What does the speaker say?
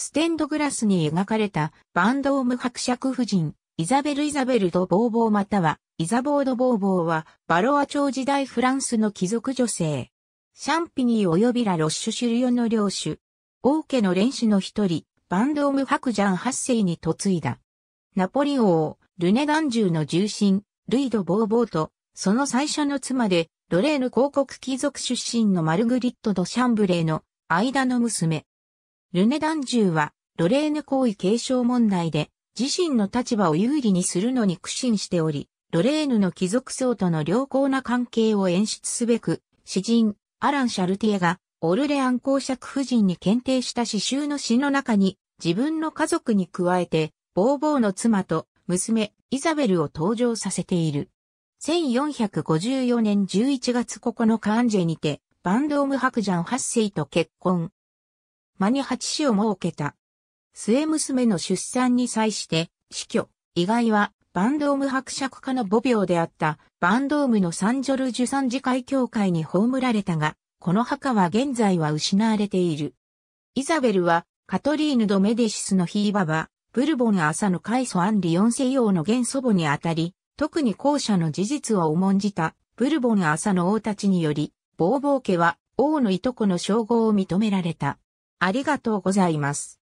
ステンドグラスに描かれたバンドーム伯爵夫人、イザベル・イザベル・ド・ボーボーまたは、イザボード・ボーボーは、バロア朝時代フランスの貴族女性。シャンピニー及びラ・ロッシュ・シュヨオの領主。王家の連主の一人、バンドーム伯ジャン8世に嫁いだ。ナポリ王、ルネダンジュの重臣、ルイド・ボーボーと、その最初の妻で、ロレーヌ広告貴族出身のマルグリット・ド・シャンブレーの間の娘。ルネダンジューは、ロレーヌ行為継承問題で、自身の立場を有利にするのに苦心しており、ロレーヌの貴族層との良好な関係を演出すべく、詩人、アラン・シャルティエが、オルレアン公爵夫人に検定した詩集の詩の中に、自分の家族に加えて、ボーボーの妻と娘、イザベルを登場させている。1454年11月9日アンジェにて、バンドーム白ジャン8世と結婚。マニ八氏を設けた。末娘の出産に際して、死去、意外は、バンドーム伯爵家の母廟であった、バンドームのサンジョルジュ三次会協会に葬られたが、この墓は現在は失われている。イザベルは、カトリーヌ・ド・メディシスのヒーババ、ブルボン朝の開祖アンリ四世王の元祖母にあたり、特に後者の事実を重んじた、ブルボン朝の王たちにより、ボーボー家は王のいとこの称号を認められた。ありがとうございます。